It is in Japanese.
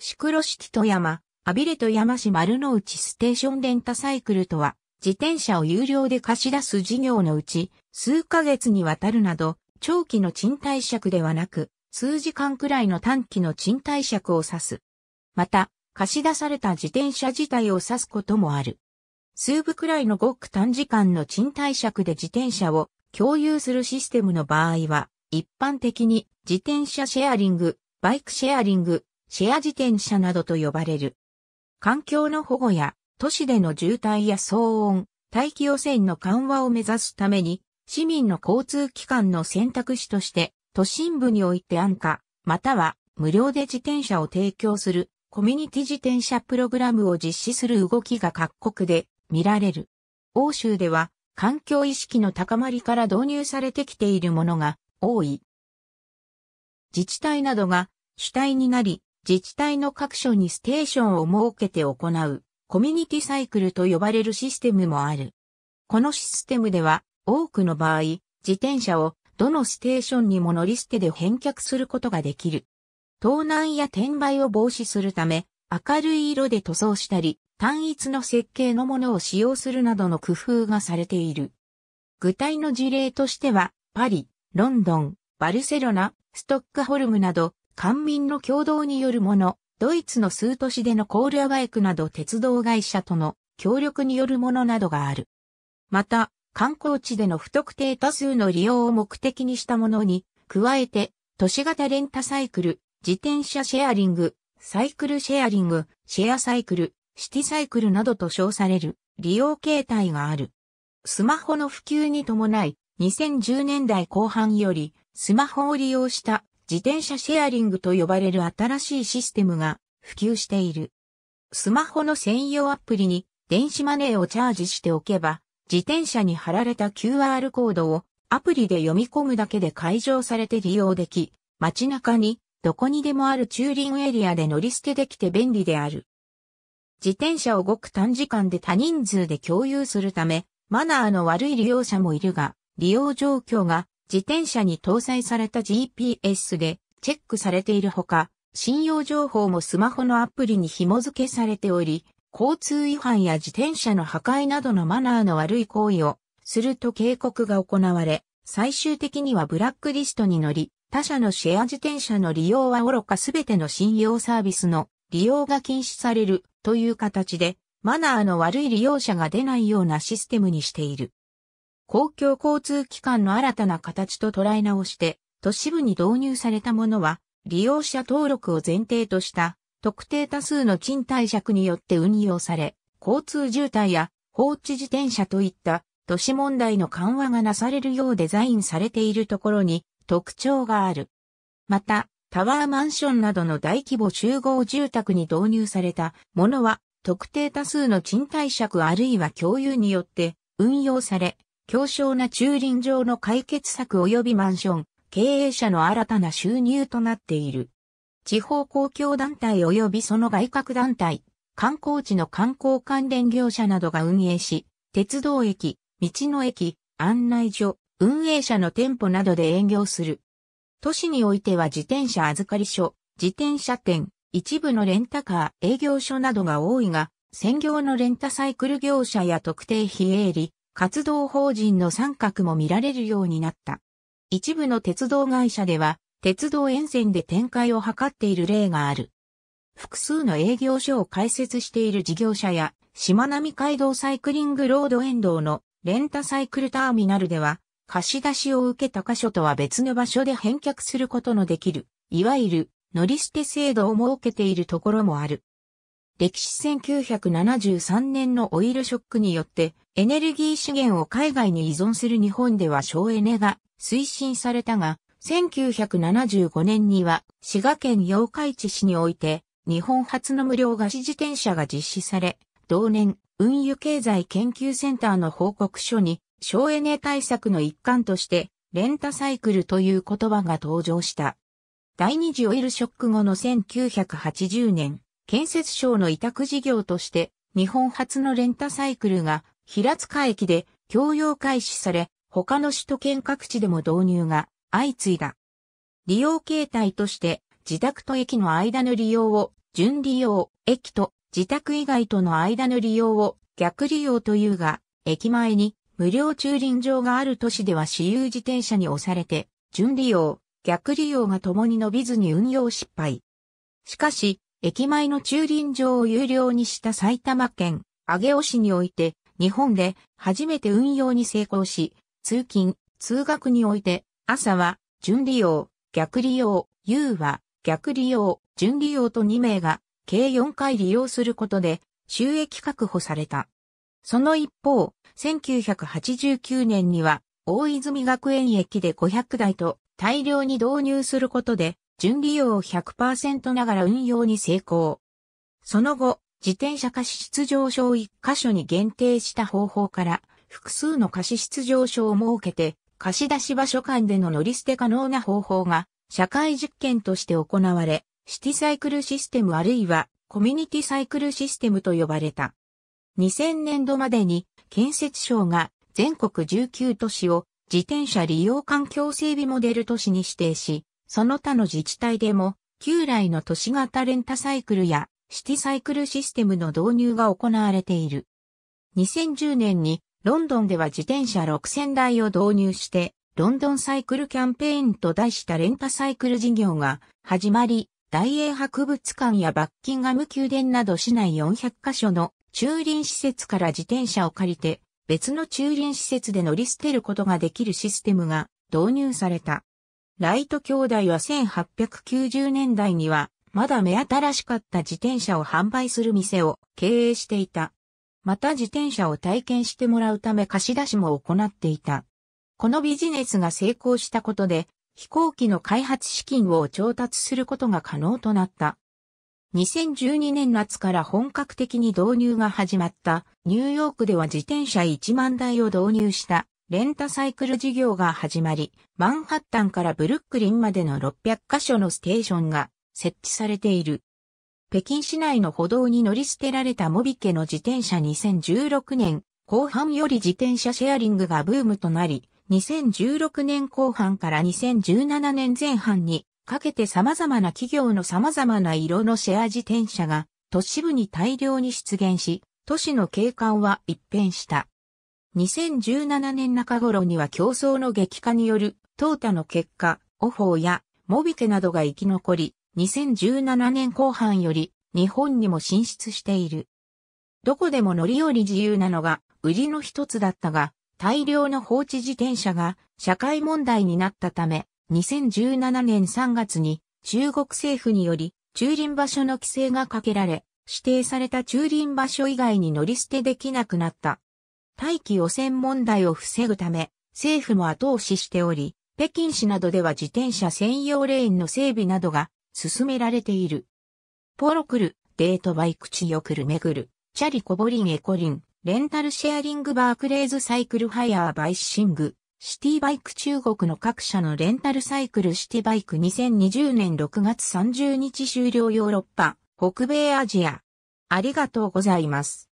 シクロシティ富山、アビレ富山市丸の内ステーションレンタサイクルとは、自転車を有料で貸し出す事業のうち、数ヶ月にわたるなど、長期の賃貸借ではなく、数時間くらいの短期の賃貸借を指す。また、貸し出された自転車自体を指すこともある。数部くらいのごく短時間の賃貸借で自転車を共有するシステムの場合は、一般的に自転車シェアリング、バイクシェアリング、シェア自転車などと呼ばれる。環境の保護や都市での渋滞や騒音、大気汚染の緩和を目指すために、市民の交通機関の選択肢として、都心部において安価、または無料で自転車を提供するコミュニティ自転車プログラムを実施する動きが各国で見られる。欧州では環境意識の高まりから導入されてきているものが多い。自治体などが主体になり、自治体の各所にステーションを設けて行う、コミュニティサイクルと呼ばれるシステムもある。このシステムでは、多くの場合、自転車をどのステーションにも乗り捨てで返却することができる。盗難や転売を防止するため、明るい色で塗装したり、単一の設計のものを使用するなどの工夫がされている。具体の事例としては、パリ、ロンドン、バルセロナ、ストックホルムなど、官民の共同によるもの、ドイツの数都市でのコールアバイクなど鉄道会社との協力によるものなどがある。また、観光地での不特定多数の利用を目的にしたものに、加えて、都市型レンタサイクル、自転車シェアリング、サイクルシェアリング、シェアサイクル、シティサイクルなどと称される利用形態がある。スマホの普及に伴い、2010年代後半よりスマホを利用した自転車シェアリングと呼ばれる新しいシステムが普及している。スマホの専用アプリに電子マネーをチャージしておけば、自転車に貼られた QR コードをアプリで読み込むだけで解錠されて利用でき、街中にどこにでもある駐輪エリアで乗り捨てできて便利である。自転車をごく短時間で多人数で共有するため、マナーの悪い利用者もいるが、利用状況が自転車に搭載された GPS でチェックされているほか、信用情報もスマホのアプリに紐付けされており、交通違反や自転車の破壊などのマナーの悪い行為をすると警告が行われ、最終的にはブラックリストに乗り、他社のシェア自転車の利用は愚かすべての信用サービスの利用が禁止されるという形で、マナーの悪い利用者が出ないようなシステムにしている。公共交通機関の新たな形と捉え直して、都市部に導入されたものは、利用者登録を前提とした、特定多数の賃貸借によって運用され、交通渋滞や放置自転車といった都市問題の緩和がなされるようデザインされているところに特徴がある。また、タワーマンションなどの大規模集合住宅に導入されたものは、特定多数の賃貸借あるいは共有によって運用され、強小な駐輪場の解決策及びマンション、経営者の新たな収入となっている。地方公共団体及びその外郭団体、観光地の観光関連業者などが運営し、鉄道駅、道の駅、案内所、運営者の店舗などで営業する。都市においては自転車預かり所、自転車店、一部のレンタカー営業所などが多いが、専業のレンタサイクル業者や特定非営利、活動法人の三角も見られるようになった。一部の鉄道会社では、鉄道沿線で展開を図っている例がある。複数の営業所を開設している事業者や、しまなみ海道サイクリングロード沿道のレンタサイクルターミナルでは、貸し出しを受けた箇所とは別の場所で返却することのできる、いわゆる乗り捨て制度を設けているところもある。歴史1973年のオイルショックによってエネルギー資源を海外に依存する日本では省エネが推進されたが、1975年には滋賀県八日市市において日本初の無料貸し自転車が実施され、同年運輸経済研究センターの報告書に省エネ対策の一環としてレンタサイクルという言葉が登場した。第二次オイルショック後の1980年、建設省の委託事業として、日本初のレンタサイクルが平塚駅で供用開始され、他の首都圏各地でも導入が相次いだ。利用形態として、自宅と駅の間の利用を準利用、駅と自宅以外との間の利用を逆利用というが、駅前に無料駐輪場がある都市では私有自転車に押されて、準利用、逆利用が共に伸びずに運用失敗。しかし、駅前の駐輪場を有料にした埼玉県上尾市において、日本で初めて運用に成功し、通勤、通学において、朝は、準利用、逆利用、夕は、逆利用、準利用と2名が、計4回利用することで、収益確保された。その一方、1989年には、大泉学園駅で500台と大量に導入することで、純利用100%ながら運用に成功。その後、自転車貸出場所を1箇所に限定した方法から、複数の貸出場所を設けて、貸し出し場所間での乗り捨て可能な方法が、社会実験として行われ、シティサイクルシステムあるいは、コミュニティサイクルシステムと呼ばれた。2000年度までに、建設省が全国19都市を自転車利用環境整備モデル都市に指定し、その他の自治体でも、旧来の都市型レンタサイクルやシティサイクルシステムの導入が行われている。2010年にロンドンでは自転車6000台を導入して、ロンドンサイクルキャンペーンと題したレンタサイクル事業が始まり、大英博物館やバッキンガム宮殿など市内400カ所の駐輪施設から自転車を借りて、別の駐輪施設で乗り捨てることができるシステムが導入された。ライト兄弟は1890年代には、まだ目新しかった自転車を販売する店を経営していた。また自転車を体験してもらうため貸し出しも行っていた。このビジネスが成功したことで、飛行機の開発資金を調達することが可能となった。2012年夏から本格的に導入が始まったニューヨークでは自転車1万台を導入したレンタサイクル事業が始まり、マンハッタンからブルックリンまでの600カ所のステーションが設置されている。北京市内の歩道に乗り捨てられたモビケの自転車2016年後半より自転車シェアリングがブームとなり、2016年後半から2017年前半にかけて様々な企業の様々な色のシェア自転車が都市部に大量に出現し、都市の景観は一変した。2017年中頃には競争の激化による、淘汰の結果、オフォーやモビケなどが生き残り、2017年後半より日本にも進出している。どこでも乗り降り自由なのが売りの一つだったが、大量の放置自転車が社会問題になったため、2017年3月に中国政府により駐輪場所の規制がかけられ、指定された駐輪場所以外に乗り捨てできなくなった。大気汚染問題を防ぐため、政府も後押ししており、北京市などでは自転車専用レーンの整備などが進められている。ポロクル、デートバイクチヨクルメグル、チャリコボリンエコリン、レンタルシェアリングバークレーズサイクルハイヤーバイシング、シティバイク中国の各社のレンタルサイクルシティバイク2020年6月30日終了ヨーロッパ、北米アジア。ありがとうございます。